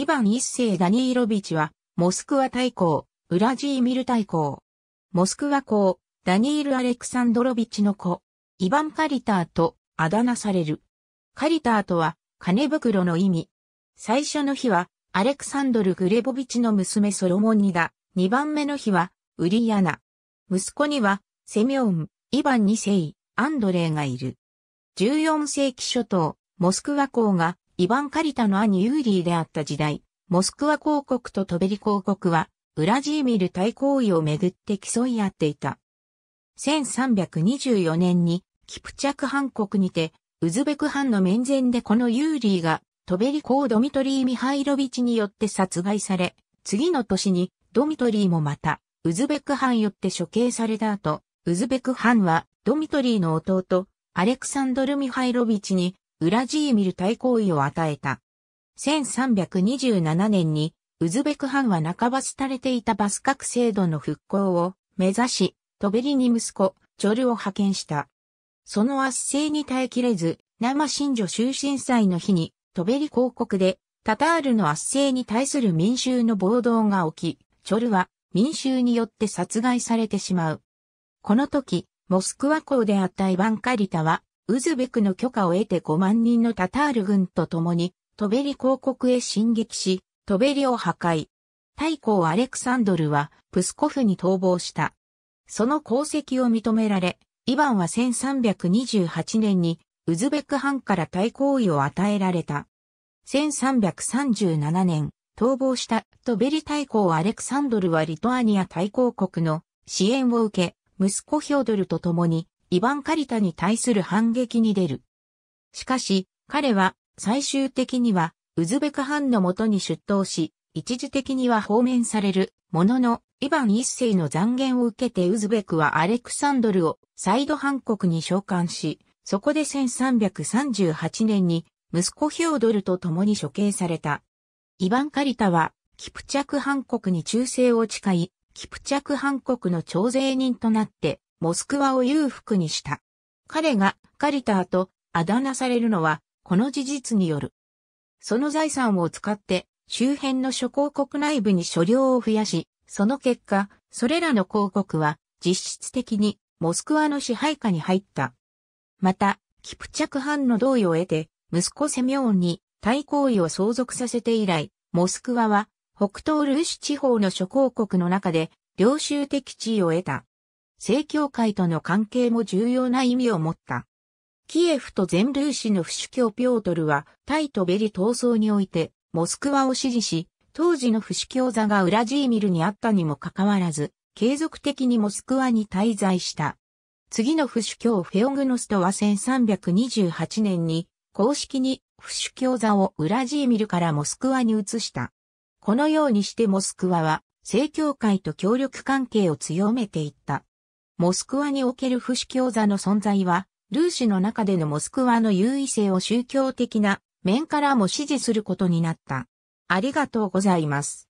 イヴァン一世ダニーロビチは、モスクワ大公、ウラジーミル大公。モスクワ公、ダニール・アレクサンドロビチの子。イヴァン・カリターと、あだ名される。カリターとは、金袋の意味。最初の日は、アレクサンドル・グレボビチの娘ソロモンニダ。二番目の日は、ウリアナ。息子には、セミオン、イヴァン二世、アンドレイがいる。14世紀初頭、モスクワ公がイヴァン・カリタの兄ユーリーであった時代、モスクワ公国とトベリ公国は、ウラジーミル対抗位をめぐって競い合っていた。1324年に、キプチャク藩国にて、ウズベク藩の面前でこのユーリーが、トベリ公ドミトリー・ミハイロビチによって殺害され、次の年に、ドミトリーもまた、ウズベク藩よって処刑された後、ウズベク藩は、ドミトリーの弟、アレクサンドル・ミハイロビチに、ウラジーミル対抗位を与えた。1327年に、ウズベク藩は半ば廃れていたバス革制度の復興を目指し、トベリに息子、チョルを派遣した。その圧政に耐えきれず、生新女終身祭の日に、トベリ広告で、タタールの圧政に対する民衆の暴動が起き、チョルは民衆によって殺害されてしまう。この時、モスクワ港であったイヴァン・カリタは、ウズベクの許可を得て5万人のタタール軍と共に、トベリ公国へ進撃し、トベリを破壊。太閤アレクサンドルは、プスコフに逃亡した。その功績を認められ、イバンは1328年に、ウズベク藩から対抗位を与えられた。1337年、逃亡したトベリ大公アレクサンドルはリトアニア大公国の支援を受け、息子ヒョードルと共にイヴァン・カリタに対する反撃に出る。しかし、彼は最終的にはウズベク藩のもとに出頭し、一時的には放免されるものの、イヴァン一世の残言を受けてウズベクはアレクサンドルをサイド藩国に召喚し、そこで1338年に息子ヒョードルと共に処刑された。イヴァン・カリタは、キプチャク藩国に忠誠を誓い、キプチャク藩国の徴税人となって、モスクワを裕福にした。彼がカリターとあだ名されるのは、この事実による。その財産を使って、周辺の諸公国内部に所領を増やし、その結果、それらの公国は実質的にモスクワの支配下に入った。また、キプチャク藩の同意を得て、息子セミョンに対抗意を相続させて以来、モスクワは北東ルーシ地方の諸公国の中で領収的地位を得た。正教会との関係も重要な意味を持った。キエフと全ルーシの不主教ピョートルは、タイとベリ闘争において、モスクワを支持し、当時の不死教座がウラジーミルにあったにもかかわらず、継続的にモスクワに滞在した。次の不主教フェオグノストは1328年に、公式に不主教座をウラジーミルからモスクワに移した。このようにしてモスクワは、正教会と協力関係を強めていった。モスクワにおける不死教座の存在は、ルーシの中でのモスクワの優位性を宗教的な面からも支持することになった。ありがとうございます。